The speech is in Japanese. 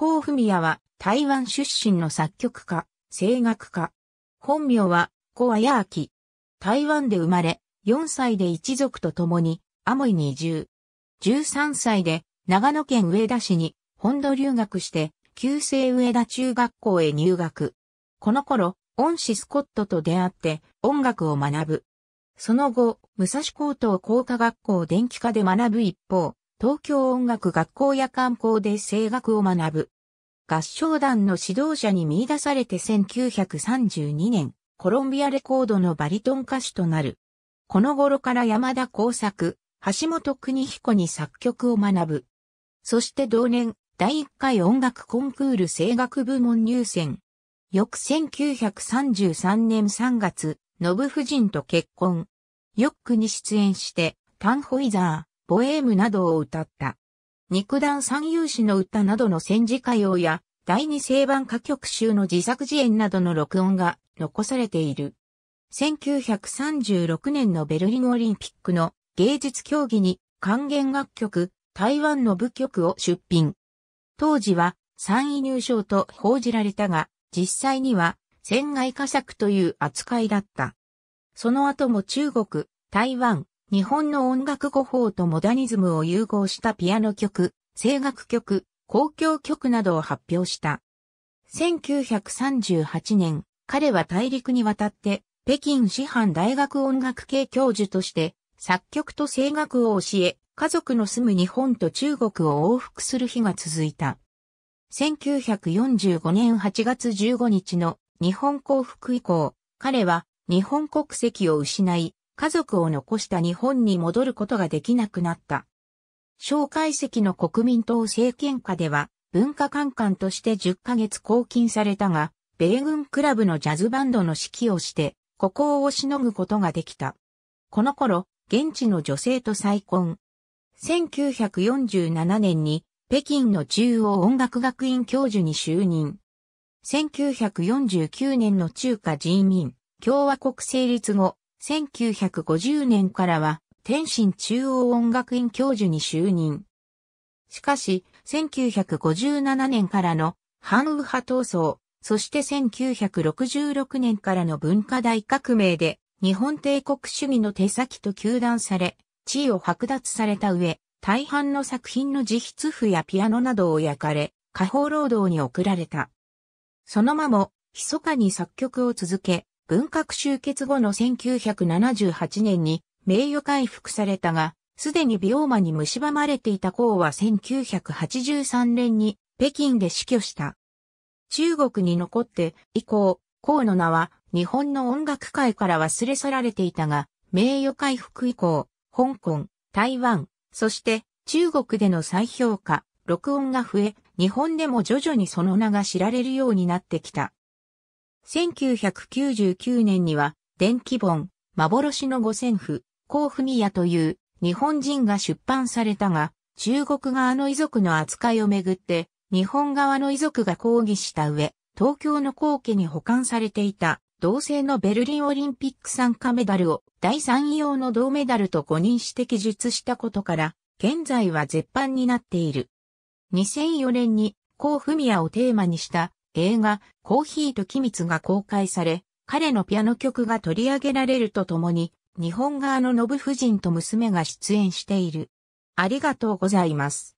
江文也は台湾出身の作曲家、声楽家。本名は小綾明。台湾で生まれ、4歳で一族と共にアモイに移住。13歳で長野県上田市に本土留学して旧制上田中学校へ入学。この頃、恩師スコットと出会って音楽を学ぶ。その後、武蔵高等工科学校電気科で学ぶ一方、東京音楽学校や観光で声楽を学ぶ。合唱団の指導者に見出されて1932年、コロンビアレコードのバリトン歌手となる。この頃から山田耕作、橋本邦彦に作曲を学ぶ。そして同年、第1回音楽コンクール声楽部門入選。翌1933年3月、信夫人と結婚。ヨックに出演して、タンホイザー。ボエームなどを歌った。肉弾三遊士の歌などの戦時歌謡や、第二聖版歌曲集の自作自演などの録音が残されている。1936年のベルリンオリンピックの芸術競技に還元楽曲、台湾の部曲を出品。当時は3位入賞と報じられたが、実際には戦外佳作という扱いだった。その後も中国、台湾、日本の音楽語法とモダニズムを融合したピアノ曲、声楽曲、公共曲などを発表した。1938年、彼は大陸に渡って、北京師範大学音楽系教授として、作曲と声楽を教え、家族の住む日本と中国を往復する日が続いた。1945年8月15日の日本降伏以降、彼は日本国籍を失い、家族を残した日本に戻ることができなくなった。介石の国民党政権下では、文化官官として10ヶ月拘禁されたが、米軍クラブのジャズバンドの指揮をして、孤高をしのぐことができた。この頃、現地の女性と再婚。1947年に北京の中央音楽学院教授に就任。1949年の中華人民共和国成立後、1950年からは天津中央音楽院教授に就任。しかし、1957年からの反右派闘争、そして1966年からの文化大革命で日本帝国主義の手先と糾弾され、地位を剥奪された上、大半の作品の自筆譜やピアノなどを焼かれ、下方労働に送られた。そのまま、密かに作曲を続け、文革終結後の1978年に名誉回復されたが、すでに美容魔に蝕まれていた孔は1983年に北京で死去した。中国に残って以降、孔の名は日本の音楽界から忘れ去られていたが、名誉回復以降、香港、台湾、そして中国での再評価、録音が増え、日本でも徐々にその名が知られるようになってきた。1999年には、電気本、幻の五線譜、甲文也という日本人が出版されたが、中国側の遺族の扱いをめぐって、日本側の遺族が抗議した上、東京の皇家に保管されていた、同性のベルリンオリンピック参加メダルを第三位用の銅メダルと誤認して記述したことから、現在は絶版になっている。2004年に、甲文也をテーマにした映画、コーヒーと機密が公開され、彼のピアノ曲が取り上げられるとともに、日本側の信夫人と娘が出演している。ありがとうございます。